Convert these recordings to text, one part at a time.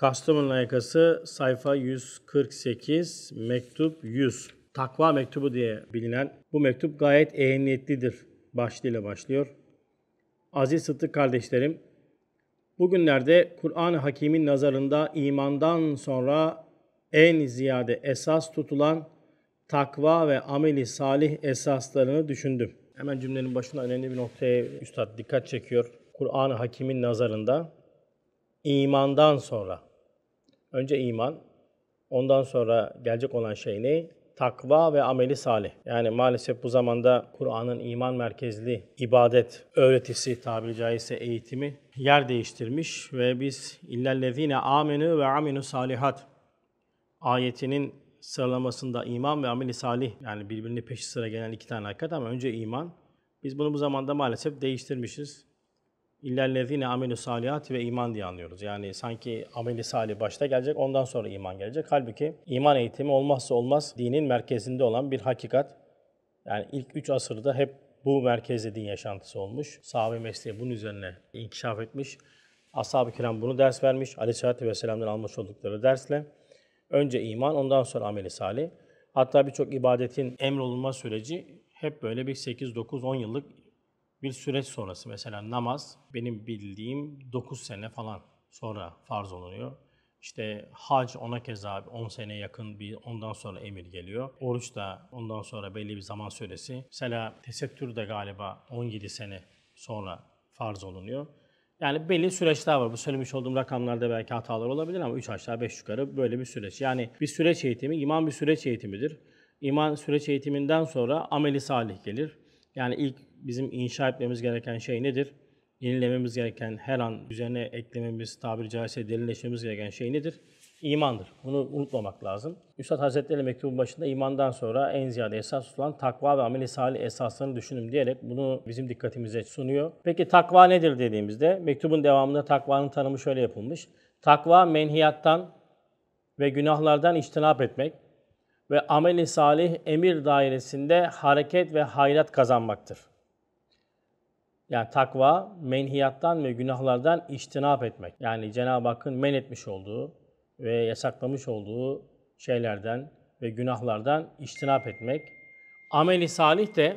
Kastamonu layıkası sayfa 148, mektup 100. Takva mektubu diye bilinen bu mektup gayet ehenniyetlidir başlığıyla başlıyor. Aziz Sıddık kardeşlerim, bugünlerde Kur'an-ı Hakim'in nazarında imandan sonra en ziyade esas tutulan takva ve ameli salih esaslarını düşündüm. Hemen cümlenin başına önemli bir noktaya üstad dikkat çekiyor. Kur'an-ı Hakim'in nazarında imandan sonra Önce iman, ondan sonra gelecek olan şey ne? takva ve ameli salih. Yani maalesef bu zamanda Kur'an'ın iman merkezli ibadet öğretisi tabiri caizse eğitimi yer değiştirmiş ve biz illellezine amenu ve aminu salihat ayetinin sıralamasında iman ve ameli salih yani birbirini peşi sıra gelen iki tane hakikat ama önce iman. Biz bunu bu zamanda maalesef değiştirmişiz. İllellezine amelü salihat ve iman diye anlıyoruz. Yani sanki ameli salih başta gelecek ondan sonra iman gelecek. Halbuki iman eğitimi olmazsa olmaz dinin merkezinde olan bir hakikat. Yani ilk üç asırda hep bu merkezde din yaşantısı olmuş. Sahabe mesleği bunun üzerine inkişaf etmiş. Ashab-ı kiram bunu ders vermiş. Aleyhisselatü Vesselam'dan almış oldukları dersle. Önce iman, ondan sonra ameli salih. Hatta birçok ibadetin emrolunma süreci hep böyle bir 8, 9, 10 yıllık bir süreç sonrası mesela namaz benim bildiğim 9 sene falan sonra farz olunuyor. İşte hac ona keza 10 sene yakın bir ondan sonra emir geliyor. Oruç da ondan sonra belli bir zaman süresi. Mesela tesettür de galiba 17 sene sonra farz olunuyor. Yani belli süreçler var. Bu söylemiş olduğum rakamlarda belki hatalar olabilir ama 3 aşağı 5 yukarı böyle bir süreç. Yani bir süreç eğitimi, iman bir süreç eğitimidir. İman süreç eğitiminden sonra ameli salih gelir. Yani ilk bizim inşa etmemiz gereken şey nedir? Yenilememiz gereken, her an üzerine eklememiz, tabiri caizse derinleşmemiz gereken şey nedir? İmandır. Bunu unutmamak lazım. Üstad Hazretleri mektubun başında imandan sonra en ziyade esas olan takva ve ameli salih esaslarını düşünün diyerek bunu bizim dikkatimize sunuyor. Peki takva nedir dediğimizde mektubun devamında takvanın tanımı şöyle yapılmış. Takva menhiyattan ve günahlardan içtinap etmek ve ameli salih emir dairesinde hareket ve hayrat kazanmaktır. Yani takva menhiyattan ve günahlardan iştinap etmek. Yani Cenab-ı Hakk'ın men etmiş olduğu ve yasaklamış olduğu şeylerden ve günahlardan iştinap etmek. Ameli salih de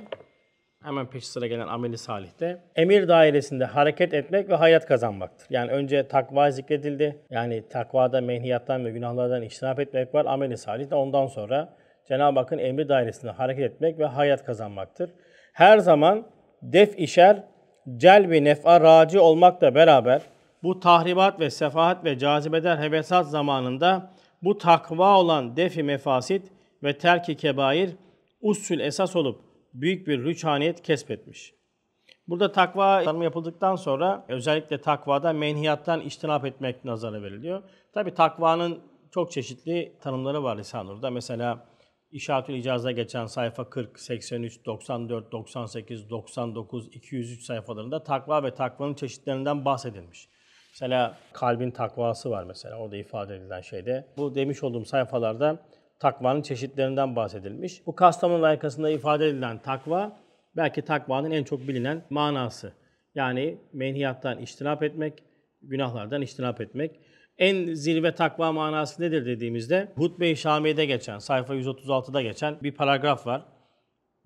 hemen peşi sıra gelen ameli salih de emir dairesinde hareket etmek ve hayat kazanmaktır. Yani önce takva zikredildi. Yani takvada menhiyattan ve günahlardan iştinap etmek var. Ameli salih de ondan sonra Cenab-ı Hakk'ın emir dairesinde hareket etmek ve hayat kazanmaktır. Her zaman def işer celbi nef'a raci olmakla beraber bu tahribat ve sefahat ve cazibeder hevesat zamanında bu takva olan defi mefasit ve terki kebair usul esas olup büyük bir rüçhaniyet kesbetmiş. Burada takva tanımı yapıldıktan sonra özellikle takvada menhiyattan iştinap etmek nazara veriliyor. Tabi takvanın çok çeşitli tanımları var Lisanur'da. Mesela İşaretül İcaz'a geçen sayfa 40, 83, 94, 98, 99, 203 sayfalarında takva ve takvanın çeşitlerinden bahsedilmiş. Mesela kalbin takvası var mesela orada ifade edilen şeyde. Bu demiş olduğum sayfalarda takvanın çeşitlerinden bahsedilmiş. Bu Kastamonu arkasında ifade edilen takva belki takvanın en çok bilinen manası. Yani menhiyattan iştinap etmek, günahlardan iştinap etmek. En zirve takva manası nedir dediğimizde Hutbe-i Şami'de geçen, sayfa 136'da geçen bir paragraf var.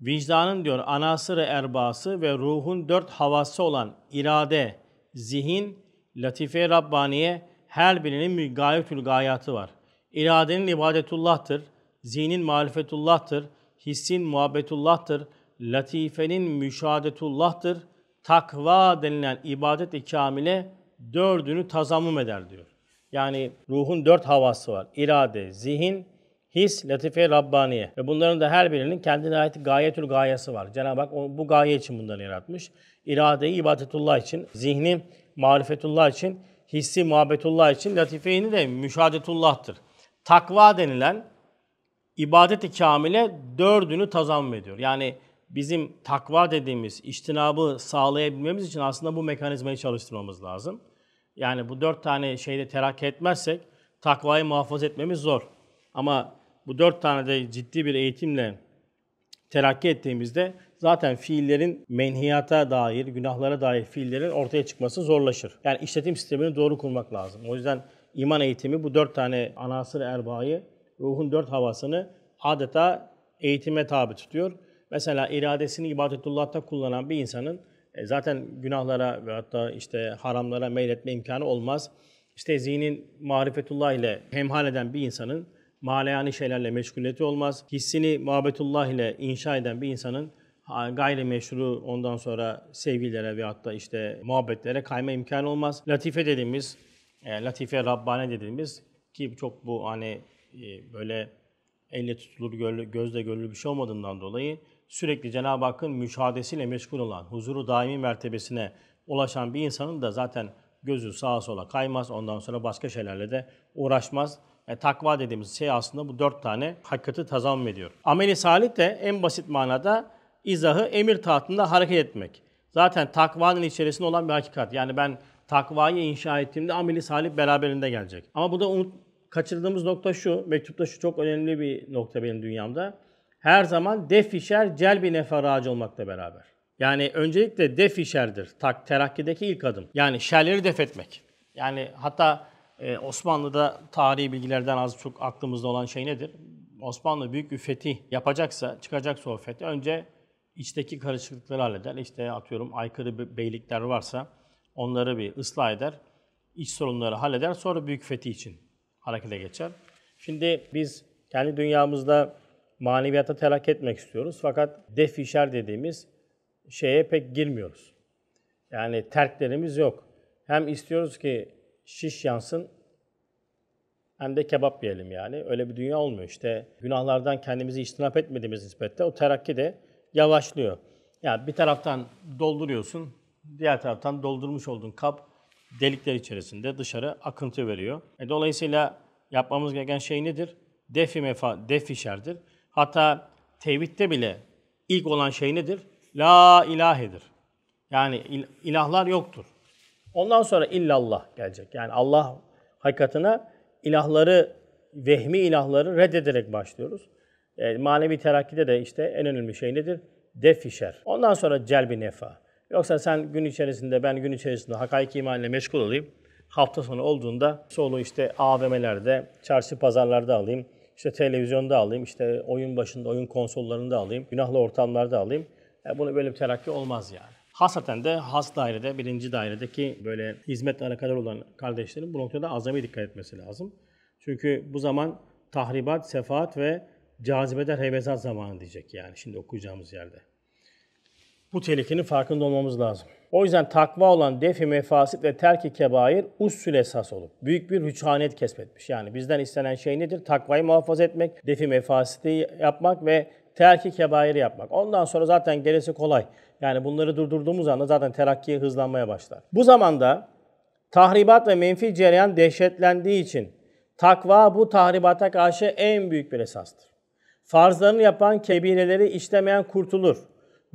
Vicdanın diyor anasırı erbası ve ruhun dört havası olan irade, zihin, latife Rabbaniye her birinin gayetül gayatı var. İradenin ibadetullah'tır, zihnin marifetullah'tır, hissin muhabbetullah'tır, latifenin müşahedetullah'tır, takva denilen ibadet-i kamile dördünü tazammum eder diyor. Yani ruhun dört havası var. İrade, zihin, his, latife, rabbaniye. Ve bunların da her birinin kendine ait gayetül gayesi var. Cenab-ı Hak bu gaye için bunları yaratmış. İradeyi ibadetullah için, zihni marifetullah için, hissi muhabbetullah için, latifeyni de müşahedetullah'tır. Takva denilen ibadeti i kamile dördünü tazammüm ediyor. Yani bizim takva dediğimiz iştinabı sağlayabilmemiz için aslında bu mekanizmayı çalıştırmamız lazım. Yani bu dört tane şeyde terakki etmezsek takvayı muhafaza etmemiz zor. Ama bu dört tane de ciddi bir eğitimle terakki ettiğimizde zaten fiillerin menhiyata dair, günahlara dair fiillerin ortaya çıkması zorlaşır. Yani işletim sistemini doğru kurmak lazım. O yüzden iman eğitimi bu dört tane anasır erbayı, ruhun dört havasını adeta eğitime tabi tutuyor. Mesela iradesini ibadetullah'ta kullanan bir insanın e, zaten günahlara ve hatta işte haramlara meyletme imkanı olmaz. İşte zihnin marifetullah ile hemhal eden bir insanın maleyani şeylerle meşguliyeti olmaz. Hissini muhabbetullah ile inşa eden bir insanın gayri meşru ondan sonra sevgililere ve hatta işte muhabbetlere kayma imkanı olmaz. Latife dediğimiz, e, latife Rabbane dediğimiz ki çok bu hani e, böyle elle tutulur, gözle görülür bir şey olmadığından dolayı sürekli Cenab-ı Hakk'ın müşahadesiyle meşgul olan, huzuru daimi mertebesine ulaşan bir insanın da zaten gözü sağa sola kaymaz. Ondan sonra başka şeylerle de uğraşmaz. E, takva dediğimiz şey aslında bu dört tane hakikati tazammüm ediyor. Ameli salih de en basit manada izahı emir tahtında hareket etmek. Zaten takvanın içerisinde olan bir hakikat. Yani ben takvayı inşa ettiğimde ameli salih beraberinde gelecek. Ama bu da unut, kaçırdığımız nokta şu, mektupta şu çok önemli bir nokta benim dünyamda her zaman defişer celbi nefer ağacı olmakla beraber. Yani öncelikle defişerdir. Tak, terakkideki ilk adım. Yani şerleri def etmek. Yani hatta e, Osmanlı'da tarihi bilgilerden az çok aklımızda olan şey nedir? Osmanlı büyük bir fetih yapacaksa, çıkacak o fetih önce içteki karışıklıkları halleder. İşte atıyorum aykırı beylikler varsa onları bir ıslah eder. iç sorunları halleder. Sonra büyük fetih için harekete geçer. Şimdi biz kendi dünyamızda maneviyata telak etmek istiyoruz. Fakat defişer dediğimiz şeye pek girmiyoruz. Yani terklerimiz yok. Hem istiyoruz ki şiş yansın hem de kebap yiyelim yani. Öyle bir dünya olmuyor. işte günahlardan kendimizi iştinap etmediğimiz nispette o terakki de yavaşlıyor. Yani bir taraftan dolduruyorsun, diğer taraftan doldurmuş olduğun kap delikler içerisinde dışarı akıntı veriyor. E dolayısıyla yapmamız gereken şey nedir? Defi mefa, defişerdir. Hatta tevhidde bile ilk olan şey nedir? La ilahedir. Yani il, ilahlar yoktur. Ondan sonra illallah gelecek. Yani Allah hakikatine ilahları, vehmi ilahları reddederek başlıyoruz. E, manevi terakkide de işte en önemli şey nedir? Defişer. Ondan sonra celbi nefa. Yoksa sen gün içerisinde, ben gün içerisinde hakaiki imanla meşgul olayım. Hafta sonu olduğunda solu işte AVM'lerde, çarşı pazarlarda alayım işte televizyonda alayım, işte oyun başında, oyun konsollarında alayım, günahlı ortamlarda alayım. E bunu böyle bir terakki olmaz yani. Hasaten de has dairede, birinci dairedeki böyle hizmetle alakadar olan kardeşlerin bu noktada azami dikkat etmesi lazım. Çünkü bu zaman tahribat, sefaat ve cazibeder heybezat zamanı diyecek yani şimdi okuyacağımız yerde. Bu tehlikenin farkında olmamız lazım. O yüzden takva olan defi mefasit ve terki kebair ussül esas olup büyük bir hüçhanet kesbetmiş. Yani bizden istenen şey nedir? Takvayı muhafaza etmek, defi mefasiti yapmak ve terki kebairi yapmak. Ondan sonra zaten gerisi kolay. Yani bunları durdurduğumuz anda zaten terakki hızlanmaya başlar. Bu zamanda tahribat ve menfi cereyan dehşetlendiği için takva bu tahribata karşı en büyük bir esastır. Farzlarını yapan kebireleri işlemeyen kurtulur.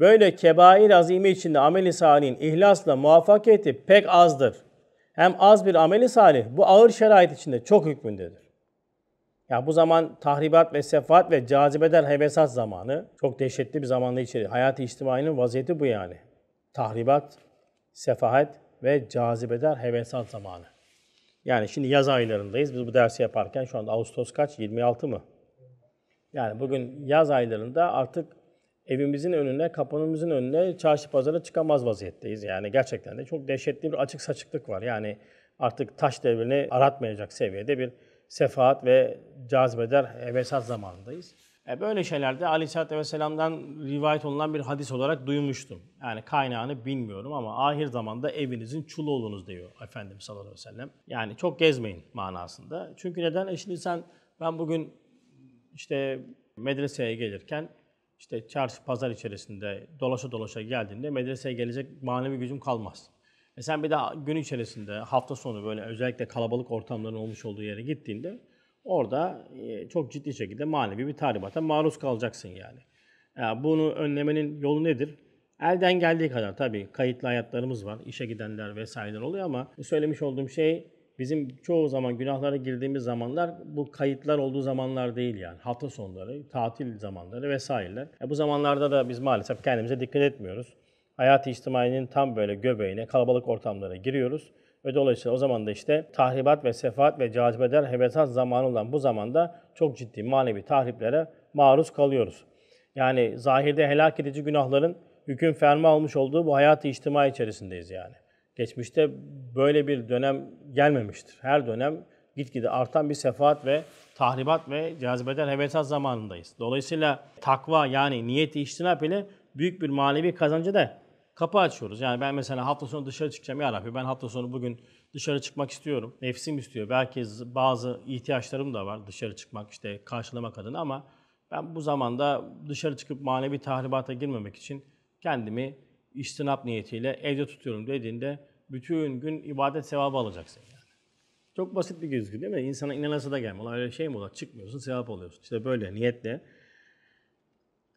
Böyle kebair azimi içinde ameli salihin ihlasla muvaffakiyeti pek azdır. Hem az bir ameli salih bu ağır şerait içinde çok hükmündedir. Ya bu zaman tahribat ve sefaat ve cazibeden hevesat zamanı çok dehşetli bir zamanda içeri. Hayat-ı içtimainin vaziyeti bu yani. Tahribat, sefahet ve cazibeder hevesat zamanı. Yani şimdi yaz aylarındayız. Biz bu dersi yaparken şu anda Ağustos kaç? 26 mı? Yani bugün yaz aylarında artık evimizin önüne, kapımızın önüne çarşı pazara çıkamaz vaziyetteyiz. Yani gerçekten de çok dehşetli bir açık saçıklık var. Yani artık taş devrini aratmayacak seviyede bir sefaat ve cazibeder hevesat zamanındayız. E böyle şeylerde Aleyhisselatü Vesselam'dan rivayet olunan bir hadis olarak duymuştum. Yani kaynağını bilmiyorum ama ahir zamanda evinizin çulu olunuz diyor Efendimiz sallallahu aleyhi ve sellem. Yani çok gezmeyin manasında. Çünkü neden? E şimdi sen ben bugün işte medreseye gelirken işte çarşı pazar içerisinde dolaşa dolaşa geldiğinde medreseye gelecek manevi gücüm kalmaz. E sen bir daha gün içerisinde hafta sonu böyle özellikle kalabalık ortamların olmuş olduğu yere gittiğinde orada e, çok ciddi şekilde manevi bir tahribata maruz kalacaksın yani. yani. Bunu önlemenin yolu nedir? Elden geldiği kadar tabii kayıtlı hayatlarımız var. işe gidenler vesaireler oluyor ama söylemiş olduğum şey Bizim çoğu zaman günahlara girdiğimiz zamanlar bu kayıtlar olduğu zamanlar değil yani. Hafta sonları, tatil zamanları vesaireler. E bu zamanlarda da biz maalesef kendimize dikkat etmiyoruz. Hayat-ı içtimainin tam böyle göbeğine, kalabalık ortamlara giriyoruz. Ve dolayısıyla o zaman da işte tahribat ve sefaat ve cazibeder hebesat zamanı olan bu zamanda çok ciddi manevi tahriplere maruz kalıyoruz. Yani zahirde helak edici günahların hüküm ferma almış olduğu bu hayat-ı içtima içerisindeyiz yani geçmişte böyle bir dönem gelmemiştir. Her dönem gitgide artan bir sefaat ve tahribat ve cazibeden hevesat zamanındayız. Dolayısıyla takva yani niyeti iştinap ile büyük bir manevi kazancı da kapı açıyoruz. Yani ben mesela hafta sonu dışarı çıkacağım ya Rabbi ben hafta sonu bugün dışarı çıkmak istiyorum. Nefsim istiyor. Belki bazı ihtiyaçlarım da var dışarı çıkmak işte karşılamak adına ama ben bu zamanda dışarı çıkıp manevi tahribata girmemek için kendimi istinap niyetiyle evde tutuyorum dediğinde bütün gün ibadet sevabı alacaksın yani. Çok basit bir gözüküyor değil mi? İnsana inanası da gelmiyor. Öyle şey mi olur? Çıkmıyorsun, sevap oluyorsun. İşte böyle niyetle.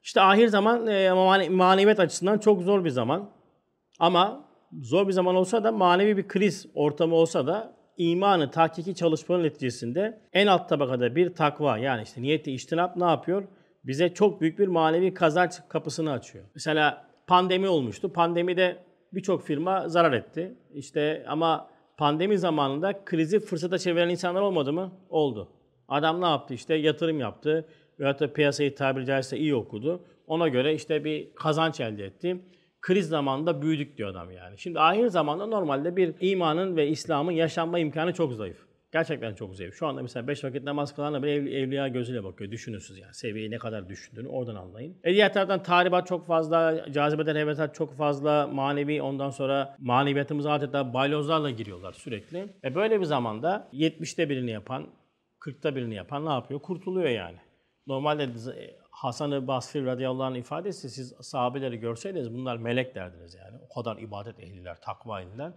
İşte ahir zaman e, mane- maneviyet açısından çok zor bir zaman. Ama zor bir zaman olsa da manevi bir kriz ortamı olsa da imanı tahkiki çalışmanın neticesinde en alt tabakada bir takva yani işte niyetle içtinap ne yapıyor? Bize çok büyük bir manevi kazanç kapısını açıyor. Mesela pandemi olmuştu. Pandemide birçok firma zarar etti. İşte ama pandemi zamanında krizi fırsata çeviren insanlar olmadı mı? Oldu. Adam ne yaptı? İşte yatırım yaptı. Veyahut da piyasayı tabiri caizse iyi okudu. Ona göre işte bir kazanç elde etti. Kriz zamanında büyüdük diyor adam yani. Şimdi ahir zamanda normalde bir imanın ve İslam'ın yaşanma imkanı çok zayıf. Gerçekten çok zevk. Şu anda mesela 5 vakit namaz kılanla bir ev, evliya gözüyle bakıyor. Düşünürsünüz yani seviyeyi ne kadar düşündüğünü oradan anlayın. E diğer taraftan tahribat çok fazla, cazibeden hevetat çok fazla, manevi ondan sonra maneviyatımız adeta balyozlarla giriyorlar sürekli. E böyle bir zamanda 70'te birini yapan, 40'ta birini yapan ne yapıyor? Kurtuluyor yani. Normalde e, Hasan-ı Basri radıyallahu anh ifadesi siz sahabeleri görseydiniz bunlar melek derdiniz yani. O kadar ibadet ehliler, takva ehliler.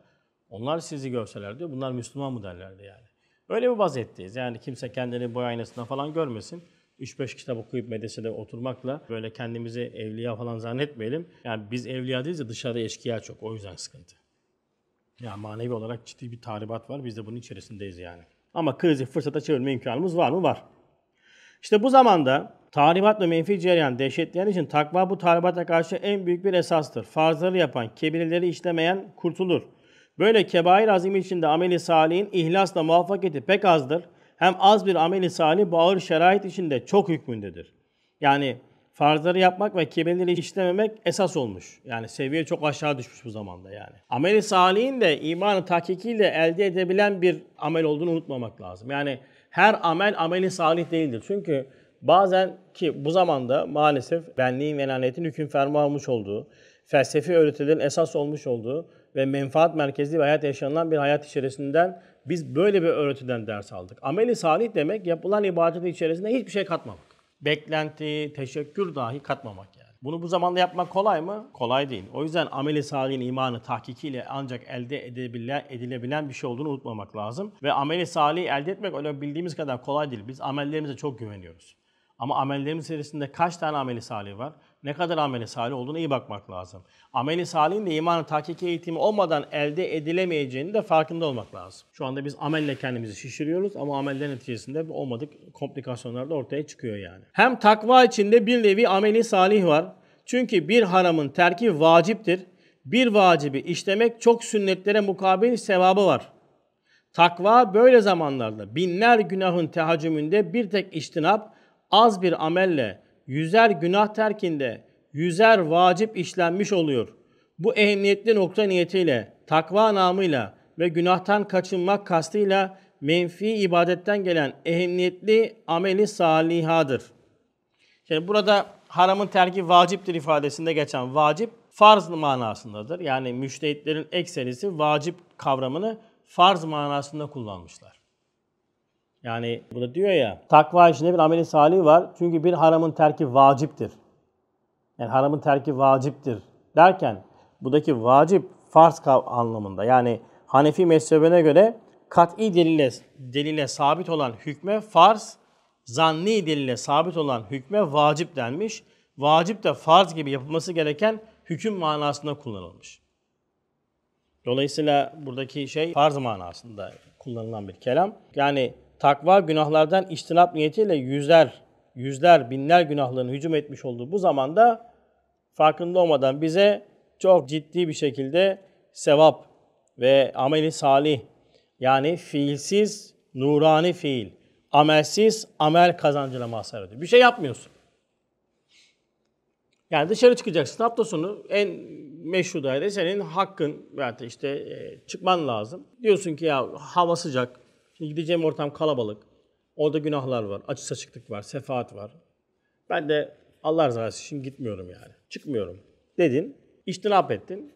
Onlar sizi görseler diyor bunlar Müslüman mı derlerdi yani. Öyle bir vaziyetteyiz. Yani kimse kendini boy aynasında falan görmesin. 3-5 kitap okuyup medresede oturmakla böyle kendimizi evliya falan zannetmeyelim. Yani biz evliya değiliz de dışarıda eşkıya çok. O yüzden sıkıntı. Yani manevi olarak ciddi bir tahribat var. Biz de bunun içerisindeyiz yani. Ama krizi fırsata çevirme imkanımız var mı? Var. İşte bu zamanda tahribat ve menfi cereyan dehşetleyen için takva bu tahribata karşı en büyük bir esastır. Farzları yapan, kebirleri işlemeyen kurtulur. Böyle kebair azim içinde ameli salihin ihlasla muvaffakiyeti pek azdır. Hem az bir ameli salih bu ağır şerait içinde çok hükmündedir. Yani farzları yapmak ve kibirleri işlememek esas olmuş. Yani seviye çok aşağı düşmüş bu zamanda yani. Ameli salihin de imanı tahkikiyle elde edebilen bir amel olduğunu unutmamak lazım. Yani her amel ameli salih değildir. Çünkü bazen ki bu zamanda maalesef benliğin ve lanetin hüküm ferma olmuş olduğu, felsefi öğretilerin esas olmuş olduğu ve menfaat merkezli bir hayat yaşanılan bir hayat içerisinden biz böyle bir öğretiden ders aldık. Ameli salih demek yapılan ibadet içerisinde hiçbir şey katmamak. Beklenti, teşekkür dahi katmamak yani. Bunu bu zamanda yapmak kolay mı? Kolay değil. O yüzden ameli salihin imanı tahkikiyle ancak elde edebilen, edilebilen bir şey olduğunu unutmamak lazım. Ve ameli salih elde etmek öyle bildiğimiz kadar kolay değil. Biz amellerimize çok güveniyoruz. Ama amellerimiz içerisinde kaç tane ameli salih var? ne kadar ameli salih olduğunu iyi bakmak lazım. Ameli salihin de imanı tahkiki eğitimi olmadan elde edilemeyeceğini de farkında olmak lazım. Şu anda biz amelle kendimizi şişiriyoruz ama ameller neticesinde olmadık komplikasyonlar da ortaya çıkıyor yani. Hem takva içinde bir nevi ameli salih var. Çünkü bir haramın terki vaciptir. Bir vacibi işlemek çok sünnetlere mukabil sevabı var. Takva böyle zamanlarda binler günahın tehaccümünde bir tek iştinap az bir amelle yüzer günah terkinde yüzer vacip işlenmiş oluyor. Bu ehemmiyetli nokta niyetiyle, takva namıyla ve günahtan kaçınmak kastıyla menfi ibadetten gelen ehemmiyetli ameli salihadır. Şimdi burada haramın terki vaciptir ifadesinde geçen vacip farz manasındadır. Yani müştehitlerin ekserisi vacip kavramını farz manasında kullanmışlar. Yani burada diyor ya takva içinde bir ameli salih var. Çünkü bir haramın terki vaciptir. Yani haramın terki vaciptir derken buradaki vacip farz anlamında. Yani Hanefi mezhebine göre kat'i delile, delile sabit olan hükme farz, zanni delile sabit olan hükme vacip denmiş. Vacip de farz gibi yapılması gereken hüküm manasında kullanılmış. Dolayısıyla buradaki şey farz manasında kullanılan bir kelam. Yani takva günahlardan içtinap niyetiyle yüzler, yüzler, binler günahlarını hücum etmiş olduğu bu zamanda farkında olmadan bize çok ciddi bir şekilde sevap ve ameli salih yani fiilsiz nurani fiil, amelsiz amel kazancına mahsar ediyor. Bir şey yapmıyorsun. Yani dışarı çıkacaksın hafta sonu en meşru daire senin hakkın veya işte e, çıkman lazım. Diyorsun ki ya hava sıcak, Şimdi gideceğim ortam kalabalık. Orada günahlar var, açı saçıklık var, sefaat var. Ben de Allah rızası için gitmiyorum yani. Çıkmıyorum dedin, iştinap ettin.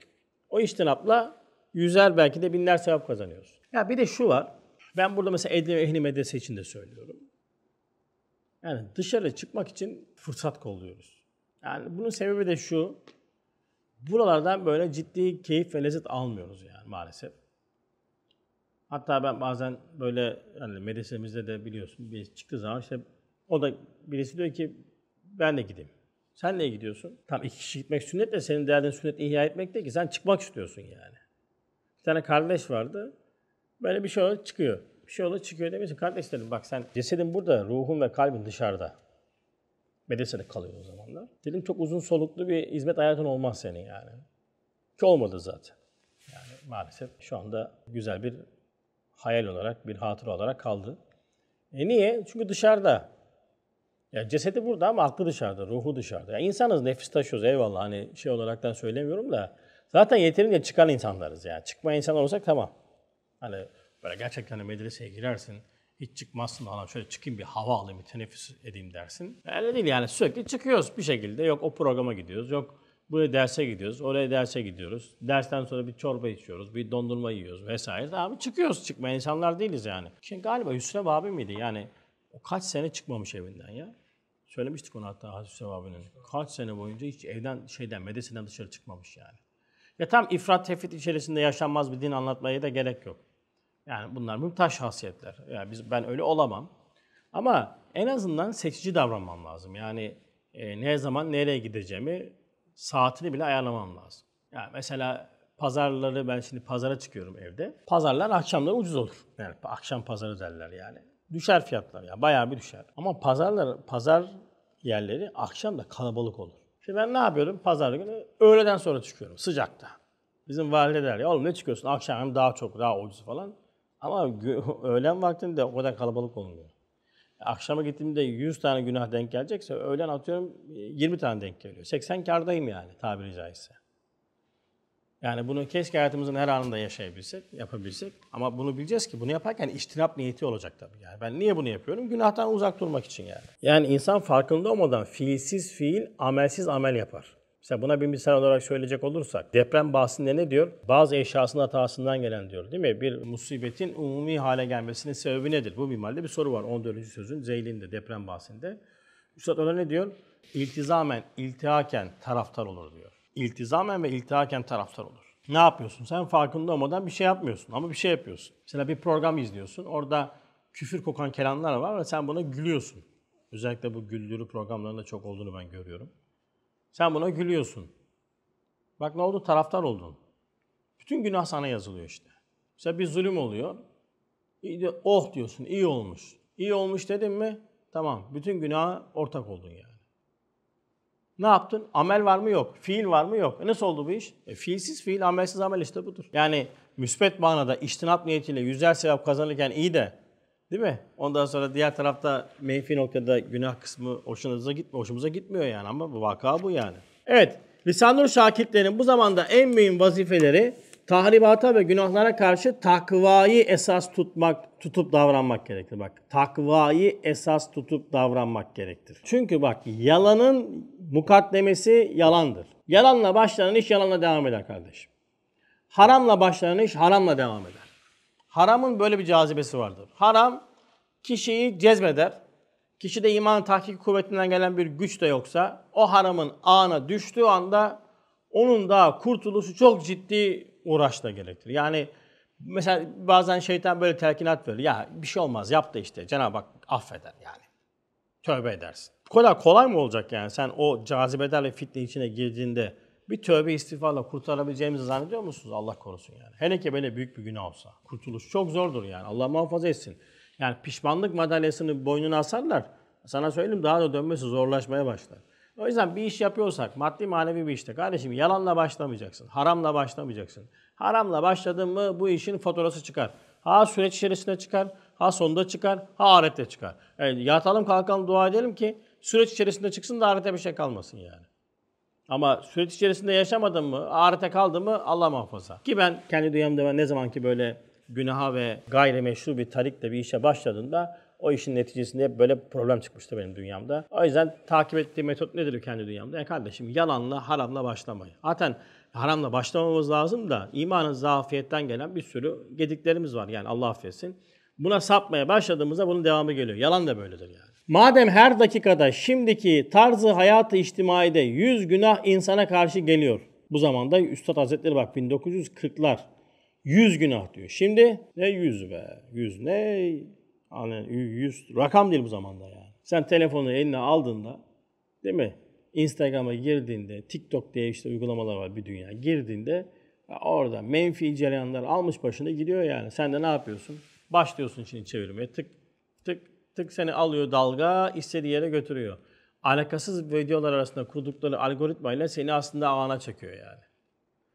O iştinapla yüzer belki de binler sevap kazanıyorsun. Ya bir de şu var. Ben burada mesela Edirne ve Ehli Medrese için de söylüyorum. Yani dışarı çıkmak için fırsat kolluyoruz. Yani bunun sebebi de şu. Buralardan böyle ciddi keyif ve lezzet almıyoruz yani maalesef. Hatta ben bazen böyle yani medresemizde de biliyorsun birisi çıktığı zaman işte o da birisi diyor ki ben de gideyim. Sen niye gidiyorsun? Tam iki kişi gitmek sünnet de senin derdin sünnet ihya etmek değil ki. Sen çıkmak istiyorsun yani. Bir tane kardeş vardı. Böyle bir şey oluyor çıkıyor. Bir şey oluyor çıkıyor demişsin. Kardeş dedim bak sen cesedin burada, ruhun ve kalbin dışarıda. Medresede kalıyor o zamanlar. Dedim çok uzun soluklu bir hizmet hayatın olmaz senin yani. Ki olmadı zaten. Yani maalesef şu anda güzel bir hayal olarak, bir hatıra olarak kaldı. E niye? Çünkü dışarıda. Ya cesedi burada ama aklı dışarıda, ruhu dışarıda. Ya insanız, nefis taşıyoruz eyvallah. Hani şey olaraktan söylemiyorum da. Zaten yeterince çıkan insanlarız Yani çıkmayan insan olsak tamam. Hani böyle gerçekten medreseye girersin. Hiç çıkmazsın falan şöyle çıkayım bir hava alayım, bir teneffüs edeyim dersin. Öyle değil yani sürekli çıkıyoruz bir şekilde. Yok o programa gidiyoruz, yok Buraya derse gidiyoruz, oraya derse gidiyoruz. Dersten sonra bir çorba içiyoruz, bir dondurma yiyoruz vesaire. Abi çıkıyoruz çıkmaya insanlar değiliz yani. Şimdi galiba Hüsrev abi miydi yani? O kaç sene çıkmamış evinden ya. Söylemiştik onu hatta Hazreti Abinin Kaç sene boyunca hiç evden, şeyden, medesinden dışarı çıkmamış yani. Ya tam ifrat tefrit içerisinde yaşanmaz bir din anlatmaya da gerek yok. Yani bunlar mümtaş hasiyetler. Yani biz, ben öyle olamam. Ama en azından seçici davranmam lazım. Yani e, ne zaman nereye gideceğimi saatini bile ayarlamam lazım. Yani mesela pazarları ben şimdi pazara çıkıyorum evde. Pazarlar akşamları ucuz olur. Yani akşam pazarı derler yani. Düşer fiyatlar ya yani bayağı bir düşer. Ama pazarlar pazar yerleri akşam da kalabalık olur. Şimdi ben ne yapıyorum? Pazar günü öğleden sonra çıkıyorum sıcakta. Bizim valide der ya oğlum ne çıkıyorsun akşam daha çok daha ucuz falan. Ama öğlen vaktinde o kadar kalabalık olmuyor akşama gittiğimde 100 tane günah denk gelecekse öğlen atıyorum 20 e, tane denk geliyor. 80 kardayım yani tabiri caizse. Yani bunu keşke hayatımızın her anında yaşayabilsek, yapabilsek. Ama bunu bileceğiz ki bunu yaparken iştinap niyeti olacak tabii. Yani ben niye bunu yapıyorum? Günahtan uzak durmak için yani. Yani insan farkında olmadan fiilsiz fiil, amelsiz amel yapar. Mesela buna bir misal olarak söyleyecek olursak deprem bahsinde ne diyor? Bazı eşyasının hatasından gelen diyor değil mi? Bir musibetin umumi hale gelmesinin sebebi nedir? Bu mimarda bir soru var 14. sözün Zeylin'de deprem bahsinde. Üstad ona ne diyor? İltizamen, iltihaken taraftar olur diyor. İltizamen ve iltihaken taraftar olur. Ne yapıyorsun? Sen farkında olmadan bir şey yapmıyorsun ama bir şey yapıyorsun. Mesela bir program izliyorsun. Orada küfür kokan kelamlar var ve sen buna gülüyorsun. Özellikle bu güldürü programlarında çok olduğunu ben görüyorum. Sen buna gülüyorsun. Bak ne oldu? Taraftar oldun. Bütün günah sana yazılıyor işte. Mesela bir zulüm oluyor. Oh diyorsun, iyi olmuş. İyi olmuş dedim mi? Tamam. Bütün günah ortak oldun yani. Ne yaptın? Amel var mı? Yok. Fiil var mı? Yok. E nasıl oldu bu iş? E, fiilsiz fiil, amelsiz amel işte budur. Yani müspet manada iştinap niyetiyle yüzer sevap kazanırken iyi de Değil mi? Ondan sonra diğer tarafta menfi noktada günah kısmı hoşunuza gitmiyor, hoşumuza gitmiyor yani ama bu vaka bu yani. Evet, Lisanur şakitlerin bu zamanda en mühim vazifeleri tahribata ve günahlara karşı takvayı esas tutmak, tutup davranmak gerektir. Bak takvayı esas tutup davranmak gerektir. Çünkü bak yalanın mukaddemesi yalandır. Yalanla başlanan iş yalanla devam eder kardeşim. Haramla başlanan iş haramla devam eder. Haramın böyle bir cazibesi vardır. Haram kişiyi cezbeder. kişi de iman tahkik kuvvetinden gelen bir güç de yoksa o haramın ağına düştüğü anda onun da kurtuluşu çok ciddi uğraş da gerektirir. Yani mesela bazen şeytan böyle telkinat verir. Ya bir şey olmaz yap da işte Cenab-ı Hak affeder yani. Tövbe edersin. Kolay, kolay mı olacak yani sen o cazibelerle fitne içine girdiğinde bir tövbe istiğfarla kurtarabileceğimizi zannediyor musunuz? Allah korusun yani. Hele ki böyle büyük bir günah olsa. Kurtuluş çok zordur yani. Allah muhafaza etsin. Yani pişmanlık madalyasını boynuna asarlar. Sana söyleyeyim daha da dönmesi zorlaşmaya başlar. O yüzden bir iş yapıyorsak, maddi manevi bir işte kardeşim yalanla başlamayacaksın, haramla başlamayacaksın. Haramla başladın mı bu işin faturası çıkar. Ha süreç içerisinde çıkar, ha sonda çıkar, ha ahirette çıkar. Yani e, yatalım kalkalım dua edelim ki süreç içerisinde çıksın da ahirete bir şey kalmasın yani. Ama süreç içerisinde yaşamadım mı, ağrıta kaldım mı Allah muhafaza. Ki ben kendi dünyamda ben ne zaman ki böyle günaha ve gayrimeşru bir tarikle bir işe başladığında o işin neticesinde hep böyle problem çıkmıştı benim dünyamda. O yüzden takip ettiğim metot nedir kendi dünyamda? Ya kardeşim yalanla, haramla başlamayın. Zaten haramla başlamamız lazım da imanın zafiyetten gelen bir sürü gediklerimiz var. Yani Allah affetsin. Buna sapmaya başladığımızda bunun devamı geliyor. Yalan da böyledir yani. Madem her dakikada şimdiki tarzı hayatı içtimaide 100 günah insana karşı geliyor. Bu zamanda Üstad Hazretleri bak 1940'lar 100 günah diyor. Şimdi ne 100 be? 100 ne? Hani 100 rakam değil bu zamanda yani. Sen telefonu eline aldığında değil mi? Instagram'a girdiğinde, TikTok diye işte uygulamalar var bir dünya. Girdiğinde orada menfi cereyanlar almış başını gidiyor yani. Sen de ne yapıyorsun? Başlıyorsun şimdi çevirmeye tık tık tık seni alıyor dalga, istediği yere götürüyor. Alakasız videolar arasında kurdukları algoritmayla seni aslında ağına çekiyor yani.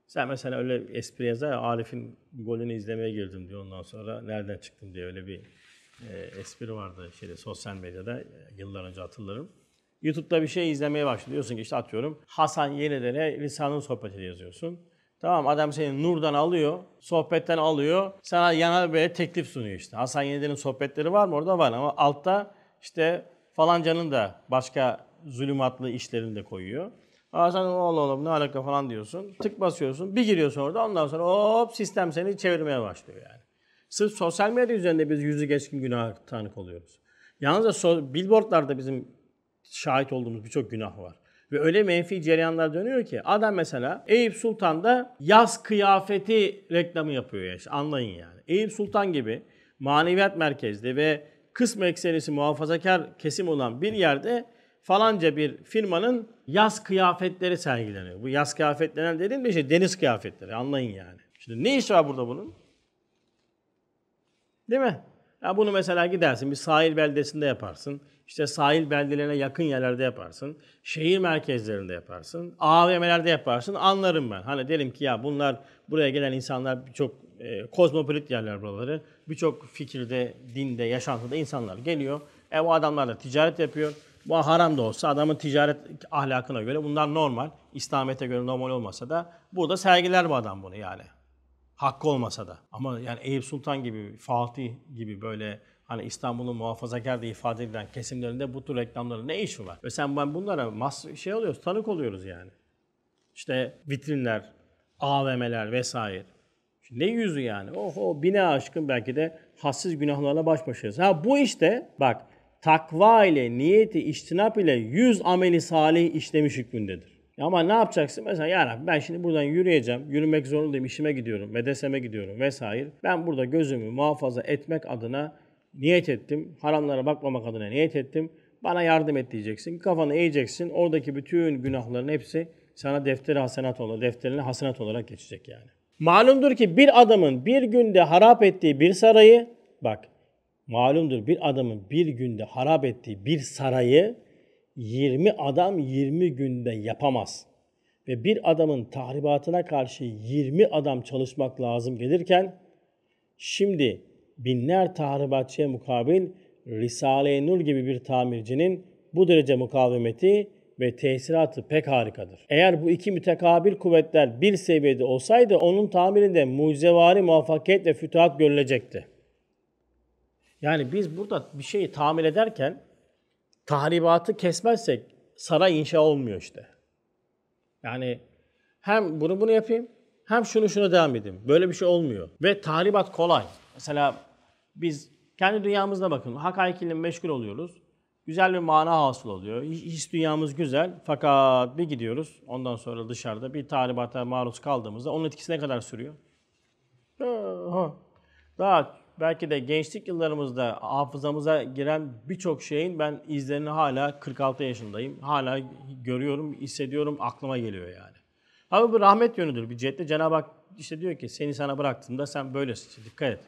Sen mesela öyle espri yazar ya, Arif'in golünü izlemeye girdim diyor ondan sonra nereden çıktım diye öyle bir e, espri vardı şeyde sosyal medyada e, yıllar önce hatırlarım. YouTube'da bir şey izlemeye başlıyorsun ki işte atıyorum Hasan Yenidere Lisan'ın sohbeti yazıyorsun. Tamam adam seni nurdan alıyor, sohbetten alıyor. Sana yana böyle teklif sunuyor işte. Hasan Yeniden'in sohbetleri var mı? Orada var ama altta işte falancanın da başka zulümatlı işlerini de koyuyor. Aa sen oğlum oğlum ne alaka falan diyorsun. Tık basıyorsun. Bir giriyorsun orada ondan sonra hop sistem seni çevirmeye başlıyor yani. Sırf sosyal medya üzerinde biz yüzü geçkin günah tanık oluyoruz. Yalnızca so- billboardlarda bizim şahit olduğumuz birçok günah var. Ve öyle menfi cereyanlar dönüyor ki adam mesela Eyüp Sultan da yaz kıyafeti reklamı yapıyor ya işte anlayın yani. Eyüp Sultan gibi maneviyat merkezli ve kısmı ekserisi muhafazakar kesim olan bir yerde falanca bir firmanın yaz kıyafetleri sergileniyor. Bu yaz kıyafetlerinden dediğim de işte deniz kıyafetleri anlayın yani. Şimdi ne iş var burada bunun? Değil mi? Ya bunu mesela gidersin bir sahil beldesinde yaparsın işte sahil beldelerine yakın yerlerde yaparsın. Şehir merkezlerinde yaparsın. AVM'lerde yaparsın. Anlarım ben. Hani derim ki ya bunlar buraya gelen insanlar birçok e, kozmopolit yerler buraları. Birçok fikirde, dinde, yaşantıda insanlar geliyor. E bu adamlar da ticaret yapıyor. Bu haram da olsa adamın ticaret ahlakına göre bunlar normal. İslamiyet'e göre normal olmasa da burada sergiler bu adam bunu yani. Hakkı olmasa da. Ama yani Eyüp Sultan gibi, Fatih gibi böyle hani İstanbul'un muhafazakar diye ifade edilen kesimlerinde bu tür reklamların ne işi var? Ve sen ben bunlara mas şey oluyoruz, tanık oluyoruz yani. İşte vitrinler, AVM'ler vesaire. Şimdi ne yüzü yani? Oh, oh bine bina aşkın belki de hassiz günahlarla baş başayız. Ha bu işte bak takva ile niyeti iştinap ile yüz ameli salih işlemiş hükmündedir. Ama ne yapacaksın? Mesela ya Rabbi ben şimdi buradan yürüyeceğim. Yürümek zorundayım. işime gidiyorum. Medeseme gidiyorum vesaire. Ben burada gözümü muhafaza etmek adına Niyet ettim. Haramlara bakmamak adına niyet ettim. Bana yardım et diyeceksin. Kafanı eğeceksin. Oradaki bütün günahların hepsi sana defteri hasenat olarak Defterine hasenat olarak geçecek yani. Malumdur ki bir adamın bir günde harap ettiği bir sarayı bak malumdur bir adamın bir günde harap ettiği bir sarayı 20 adam 20 günde yapamaz. Ve bir adamın tahribatına karşı 20 adam çalışmak lazım gelirken şimdi binler tahribatçıya mukabil Risale-i Nur gibi bir tamircinin bu derece mukavemeti ve tesiratı pek harikadır. Eğer bu iki mütekabil kuvvetler bir seviyede olsaydı onun tamirinde mucizevari muvaffakiyet ve fütuhat görülecekti. Yani biz burada bir şeyi tamir ederken tahribatı kesmezsek saray inşa olmuyor işte. Yani hem bunu bunu yapayım hem şunu şunu devam edeyim. Böyle bir şey olmuyor. Ve tahribat kolay. Mesela biz kendi dünyamızda bakın hakaikiyle meşgul oluyoruz. Güzel bir mana hasıl oluyor. His dünyamız güzel fakat bir gidiyoruz ondan sonra dışarıda bir tahribata maruz kaldığımızda onun etkisi ne kadar sürüyor? Daha belki de gençlik yıllarımızda hafızamıza giren birçok şeyin ben izlerini hala 46 yaşındayım. Hala görüyorum, hissediyorum, aklıma geliyor yani. Tabi bu rahmet yönüdür. Bir cette Cenab-ı Hak işte diyor ki seni sana bıraktığımda sen böylesin. Dikkat et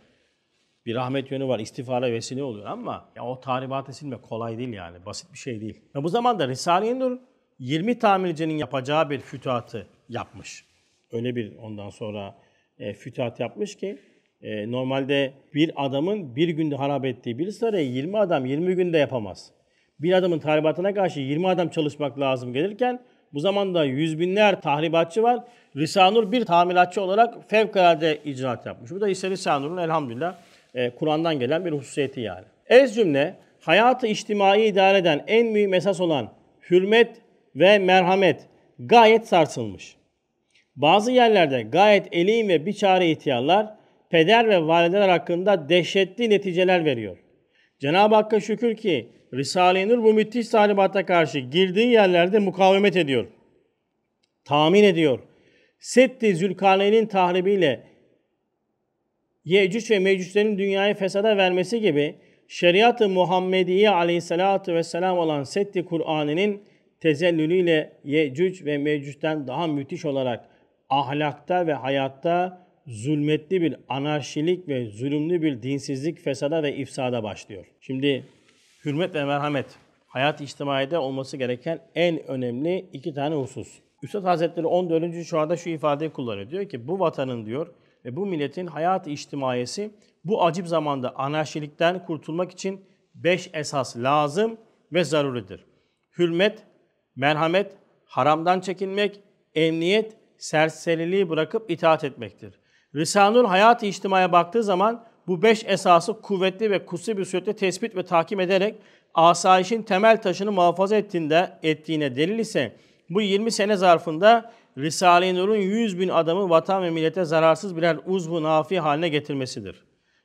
bir rahmet yönü var, istifara vesile oluyor ama ya o tahribatı silmek kolay değil yani. Basit bir şey değil. Ve bu zamanda Risale-i Nur 20 tamircinin yapacağı bir fütuhatı yapmış. Öyle bir ondan sonra e, fütuhat yapmış ki e, normalde bir adamın bir günde harap ettiği bir sarayı 20 adam 20 günde yapamaz. Bir adamın tahribatına karşı 20 adam çalışmak lazım gelirken bu zamanda yüz binler tahribatçı var. Risanur bir tamiratçı olarak fevkalade icraat yapmış. Bu da ise Risanur'un elhamdülillah e, Kur'an'dan gelen bir hususiyeti yani. Ez cümle hayatı içtimai idare eden en mühim esas olan hürmet ve merhamet gayet sarsılmış. Bazı yerlerde gayet elin ve biçare ihtiyarlar peder ve valideler hakkında dehşetli neticeler veriyor. Cenab-ı Hakk'a şükür ki Risale-i Nur bu müthiş salibata karşı girdiği yerlerde mukavemet ediyor. Tahmin ediyor. Setti Zülkarneyn'in tahribiyle Yecüc ve Mecüc'lerin dünyayı fesada vermesi gibi şeriat-ı Muhammediye aleyhissalatu vesselam olan Setti Kur'an'ının tezellülüyle Yecüc ve Mecüc'ten daha müthiş olarak ahlakta ve hayatta zulmetli bir anarşilik ve zulümlü bir dinsizlik fesada ve ifsada başlıyor. Şimdi hürmet ve merhamet hayat içtimaide olması gereken en önemli iki tane husus. Üstad Hazretleri 14. şuarda şu ifadeyi kullanıyor. Diyor ki bu vatanın diyor ve bu milletin hayat içtimaiyesi bu acip zamanda anarşilikten kurtulmak için beş esas lazım ve zaruridir. Hürmet, merhamet, haramdan çekinmek, emniyet, serseriliği bırakıp itaat etmektir. Risanul hayat-ı içtimaya baktığı zaman bu beş esası kuvvetli ve kutsi bir surette tespit ve takip ederek asayişin temel taşını muhafaza ettiğinde, ettiğine delil ise bu 20 sene zarfında Risale-i Nur'un 100 bin adamı vatan ve millete zararsız birer uzvu nafi haline getirmesidir.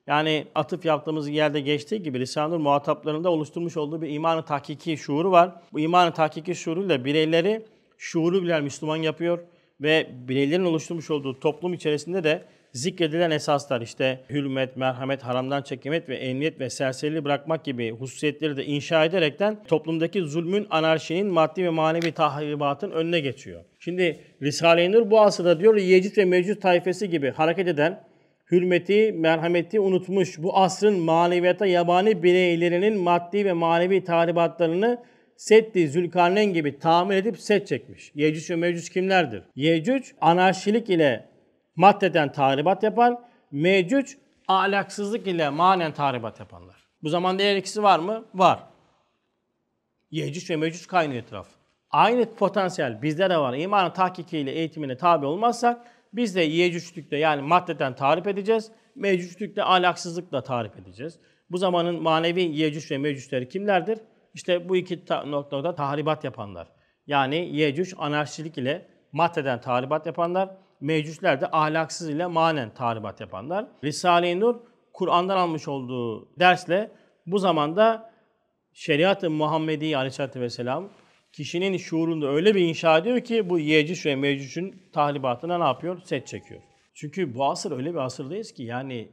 Yani atıf yaptığımız yerde geçtiği gibi Risale-i Nur muhataplarında oluşturmuş olduğu bir imanı tahkiki şuuru var. Bu imanı tahkiki şuuruyla bireyleri şuuru birer Müslüman yapıyor ve bireylerin oluşturmuş olduğu toplum içerisinde de Zikredilen esaslar işte hürmet, merhamet, haramdan çekimet ve emniyet ve serseri bırakmak gibi hususiyetleri de inşa ederekten toplumdaki zulmün, anarşinin, maddi ve manevi tahribatın önüne geçiyor. Şimdi Risale-i Nur bu asırda diyor Yecid ve Mecid tayfesi gibi hareket eden hürmeti, merhameti unutmuş bu asrın maneviyata yabani bireylerinin maddi ve manevi tahribatlarını Seddi, Zülkarneyn gibi tamir edip set çekmiş. Yecüc ve Mecüc kimlerdir? Yecüc anarşilik ile maddeden tahribat yapan mevcut ahlaksızlık ile manen tahribat yapanlar. Bu zamanda diğer ikisi var mı? Var. Yecüc ve Mecüc kaynıyor etraf. Aynı potansiyel bizde de var. İmanın tahkikiyle eğitimine tabi olmazsak biz de yecüclükte yani maddeden tarif edeceğiz. Mecüclükte ahlaksızlıkla tarif edeceğiz. Bu zamanın manevi yecüc ve mecücleri kimlerdir? İşte bu iki ta- noktada tahribat yapanlar. Yani yecüc anarşilik ile maddeden tahribat yapanlar meclisler de ahlaksız ile manen tahribat yapanlar. Risale-i Nur Kur'an'dan almış olduğu dersle bu zamanda şeriat-ı Muhammedi aleyhissalatü vesselam kişinin şuurunda öyle bir inşa ediyor ki bu Yecüc ve Mecüc'ün tahribatına ne yapıyor? Set çekiyor. Çünkü bu asır öyle bir asırdayız ki yani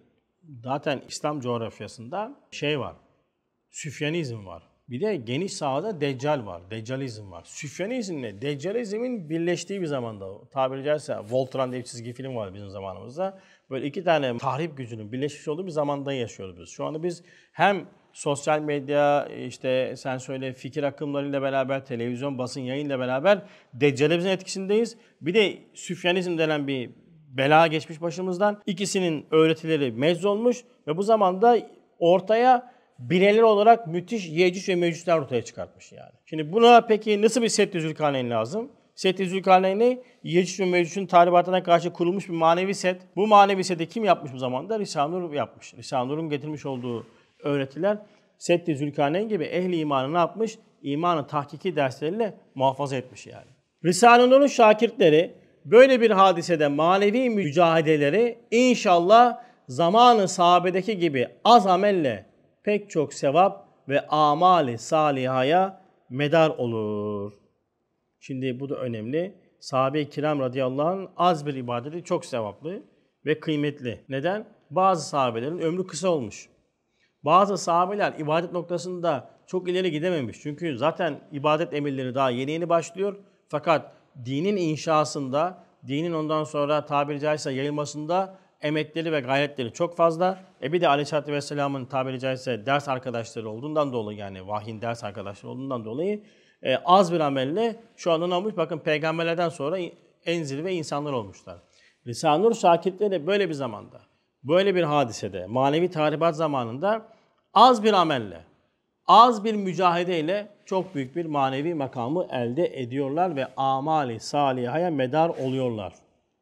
zaten İslam coğrafyasında şey var. Süfyanizm var. Bir de geniş sahada deccal var, deccalizm var. Süfyanizmle deccalizmin birleştiği bir zamanda tabiri caizse Voltran diye bir çizgi film vardı bizim zamanımızda. Böyle iki tane tahrip gücünün birleşmiş olduğu bir zamanda yaşıyoruz biz. Şu anda biz hem sosyal medya, işte sen söyle fikir akımlarıyla beraber, televizyon, basın yayınla beraber deccalizmin etkisindeyiz. Bir de süfyanizm denen bir bela geçmiş başımızdan. İkisinin öğretileri meczolmuş ve bu zamanda ortaya bireyler olarak müthiş Yecüc ve Mecüc'ler ortaya çıkartmış yani. Şimdi buna peki nasıl bir Seddi Zülkarneyn lazım? Seddi Zülkarneyn'i Yecüc ve Mecüc'ün tahribatına karşı kurulmuş bir manevi set. Bu manevi seti kim yapmış bu zamanda? Risale-i yapmış. Risale-i getirmiş olduğu öğretiler Seddi Zülkarneyn gibi ehli imanı ne yapmış? İmanı tahkiki dersleriyle muhafaza etmiş yani. Risale-i şakirtleri böyle bir hadisede manevi mücadeleri inşallah zamanı sahabedeki gibi az amelle pek çok sevap ve amali salihaya medar olur. Şimdi bu da önemli. Sahabe-i kiram radıyallahu anh az bir ibadeti çok sevaplı ve kıymetli. Neden? Bazı sahabelerin ömrü kısa olmuş. Bazı sahabeler ibadet noktasında çok ileri gidememiş. Çünkü zaten ibadet emirleri daha yeni yeni başlıyor. Fakat dinin inşasında, dinin ondan sonra tabiri caizse yayılmasında emekleri ve gayretleri çok fazla. E bir de Aleyhisselatü Vesselam'ın tabiri caizse ders arkadaşları olduğundan dolayı yani vahyin ders arkadaşları olduğundan dolayı e, az bir amelle şu anda ne olmuş? Bakın peygamberlerden sonra en zirve insanlar olmuşlar. Lisanur şakitleri böyle bir zamanda, böyle bir hadisede, manevi tahribat zamanında az bir amelle, az bir mücahedeyle çok büyük bir manevi makamı elde ediyorlar ve amali salihaya medar oluyorlar.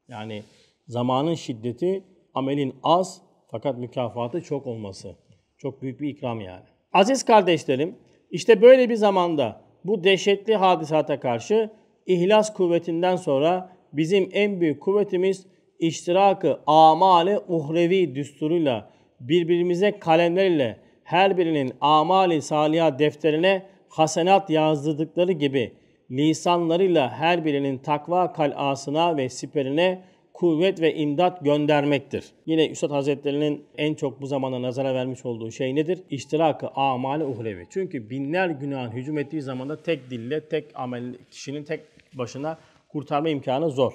Yani zamanın şiddeti amelin az fakat mükafatı çok olması. Çok büyük bir ikram yani. Aziz kardeşlerim, işte böyle bir zamanda bu dehşetli hadisata karşı ihlas kuvvetinden sonra bizim en büyük kuvvetimiz iştirakı amale uhrevi düsturuyla birbirimize kalemlerle her birinin amali saliha defterine hasenat yazdırdıkları gibi lisanlarıyla her birinin takva kalasına ve siperine kuvvet ve imdat göndermektir. Yine Üstad Hazretleri'nin en çok bu zamana nazara vermiş olduğu şey nedir? İştirakı amali uhrevi. Çünkü binler günahın hücum ettiği zaman da tek dille, tek amel, kişinin tek başına kurtarma imkanı zor.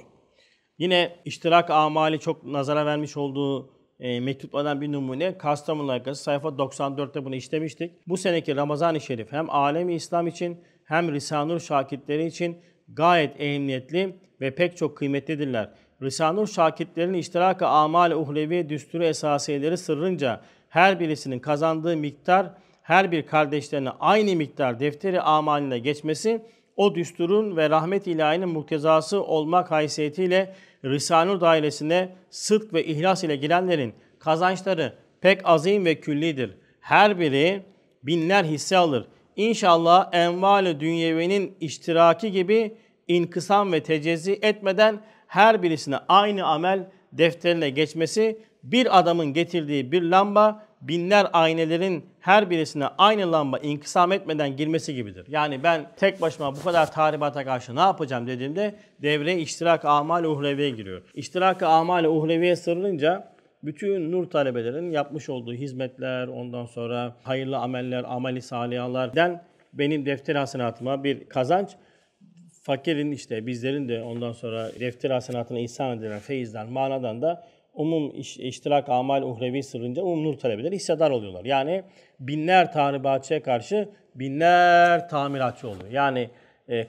Yine iştirak amali çok nazara vermiş olduğu e, mektuplardan bir numune Kastamonu Arkası sayfa 94'te bunu işlemiştik. Bu seneki Ramazan-ı Şerif hem alemi İslam için hem Risanur şakitleri için gayet ehemmiyetli ve pek çok kıymetlidirler. Risanur şakitlerin iştirak-ı amal uhlevi düsturu esasiyeleri sırrınca her birisinin kazandığı miktar her bir kardeşlerine aynı miktar defteri amaline geçmesi o düsturun ve rahmet ilahinin muktezası olmak haysiyetiyle Risanur dairesine sıdk ve ihlas ile girenlerin kazançları pek azim ve küllidir. Her biri binler hisse alır. İnşallah enval-i dünyevinin iştiraki gibi inkısam ve tecezzi etmeden her birisine aynı amel defterine geçmesi bir adamın getirdiği bir lamba binler aynelerin her birisine aynı lamba inkısam etmeden girmesi gibidir. Yani ben tek başıma bu kadar tahribata karşı ne yapacağım dediğimde devreye iştirak amal uhreviye giriyor. i̇ştirak amal uhreviye sırrınca bütün nur talebelerin yapmış olduğu hizmetler, ondan sonra hayırlı ameller, ameli salihalardan benim defter hasanatıma bir kazanç fakirin işte bizlerin de ondan sonra defter hasenatına ihsan edilen feyizden, manadan da umum iş, iştirak amal uhrevi sırrınca umum nur talebeleri hissedar oluyorlar. Yani binler tahribatçıya karşı binler tamiratçı oluyor. Yani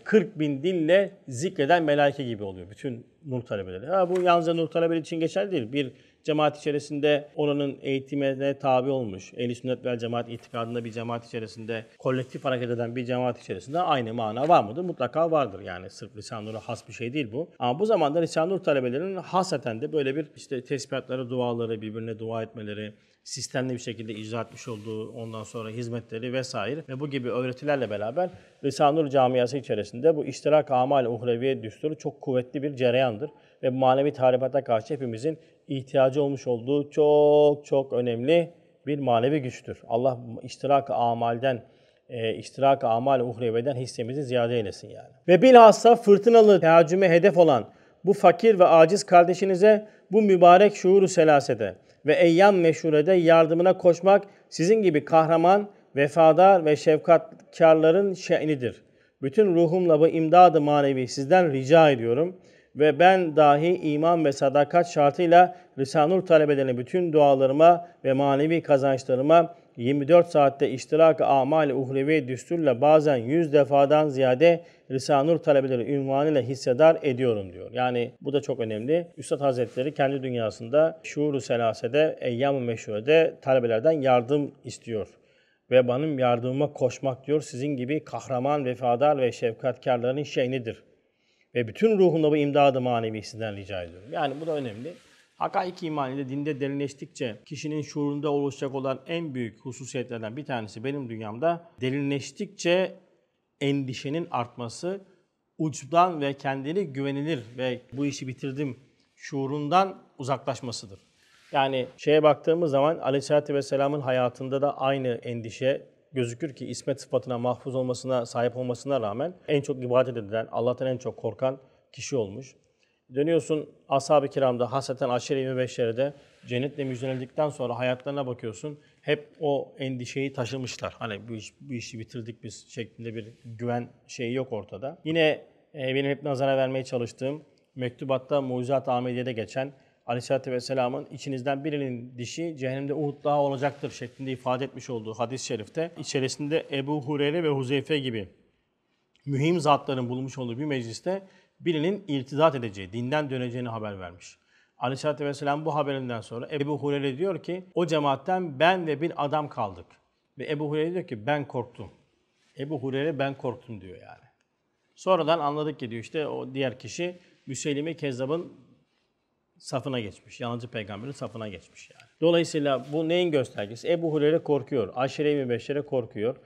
40 e, bin dille zikreden melaike gibi oluyor bütün nur talebeleri. Ha, bu yalnızca nur talebeleri için geçerli değil. Bir Cemaat içerisinde oranın eğitimine tabi olmuş. Ehli sünnet vel cemaat itikadında bir cemaat içerisinde kolektif hareket eden bir cemaat içerisinde aynı mana var mıdır? Mutlaka vardır. Yani sırf Risale-i has bir şey değil bu. Ama bu zamanda Risale-i talebelerinin hasaten de böyle bir işte tesbihatları, duaları, birbirine dua etmeleri, sistemli bir şekilde icra etmiş olduğu ondan sonra hizmetleri vesaire ve bu gibi öğretilerle beraber Risale-i camiası içerisinde bu iştirak amal uhreviye düsturu çok kuvvetli bir cereyandır ve manevi tahribata karşı hepimizin ihtiyacı olmuş olduğu çok çok önemli bir manevi güçtür. Allah iştirak amalden, e, iştirak amal uhreveden hissemizi ziyade eylesin yani. Ve bilhassa fırtınalı teacüme hedef olan bu fakir ve aciz kardeşinize bu mübarek şuuru selasede ve eyyam meşhurede yardımına koşmak sizin gibi kahraman, vefadar ve şefkatkarların şe'nidir. Bütün ruhumla bu imdadı manevi sizden rica ediyorum.'' ve ben dahi iman ve sadakat şartıyla Risanur talebelerini bütün dualarıma ve manevi kazançlarıma 24 saatte iştirak-ı amal uhrevi düsturla bazen 100 defadan ziyade Risanur talebeleri ünvanıyla hissedar ediyorum diyor. Yani bu da çok önemli. Üstad Hazretleri kendi dünyasında şuuru selasede, eyyam-ı meşhurede talebelerden yardım istiyor. Ve benim yardımıma koşmak diyor sizin gibi kahraman, vefadar ve şefkatkarların şeynidir ve bütün ruhumla bu imdadı manevi sizden rica ediyorum. Yani bu da önemli. Hakaik iman ile dinde derinleştikçe kişinin şuurunda oluşacak olan en büyük hususiyetlerden bir tanesi benim dünyamda derinleştikçe endişenin artması, uçtan ve kendini güvenilir ve bu işi bitirdim şuurundan uzaklaşmasıdır. Yani şeye baktığımız zaman Aleyhisselatü Vesselam'ın hayatında da aynı endişe gözükür ki ismet sıfatına mahfuz olmasına sahip olmasına rağmen en çok ibadet edilen, Allah'tan en çok korkan kişi olmuş. Dönüyorsun ashab-ı kiramda, hasreten aşire-i mübeşşerede cennetle müjdelendikten sonra hayatlarına bakıyorsun. Hep o endişeyi taşımışlar. Hani bu, iş, bu işi bitirdik biz şeklinde bir güven şeyi yok ortada. Yine e, benim hep nazara vermeye çalıştığım mektubatta Mucizat Ahmediye'de geçen Aleyhisselatü Vesselam'ın içinizden birinin dişi cehennemde Uhud dağı olacaktır şeklinde ifade etmiş olduğu hadis-i şerifte içerisinde Ebu Hureyre ve Huzeyfe gibi mühim zatların bulmuş olduğu bir mecliste birinin irtidat edeceği, dinden döneceğini haber vermiş. Aleyhisselatü Vesselam bu haberinden sonra Ebu Hureyre diyor ki o cemaatten ben ve bir adam kaldık. Ve Ebu Hureyre diyor ki ben korktum. Ebu Hureyre ben korktum diyor yani. Sonradan anladık ki diyor işte o diğer kişi Müseylime Kezzab'ın safına geçmiş. Yalancı peygamberin safına geçmiş yani. Dolayısıyla bu neyin göstergesi? Ebu Hureyre korkuyor. Aşire-i Mübeşşere korkuyor.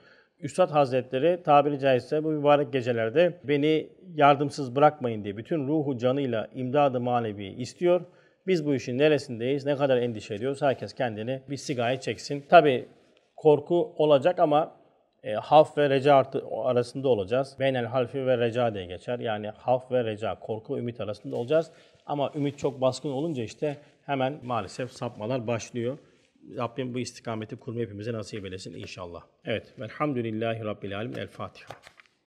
Üstad Hazretleri tabiri caizse bu mübarek gecelerde beni yardımsız bırakmayın diye bütün ruhu canıyla imdadı manevi istiyor. Biz bu işin neresindeyiz, ne kadar endişe ediyoruz herkes kendini bir sigaya çeksin. Tabi korku olacak ama e, haf ve reca artı, arasında olacağız. Beynel halfi ve reca diye geçer. Yani haf ve reca, korku, ümit arasında olacağız. Ama ümit çok baskın olunca işte hemen maalesef sapmalar başlıyor. Rabbim bu istikameti kurma hepimize nasip eylesin inşallah. Evet. Velhamdülillahi Rabbil Alemin. El Fatiha.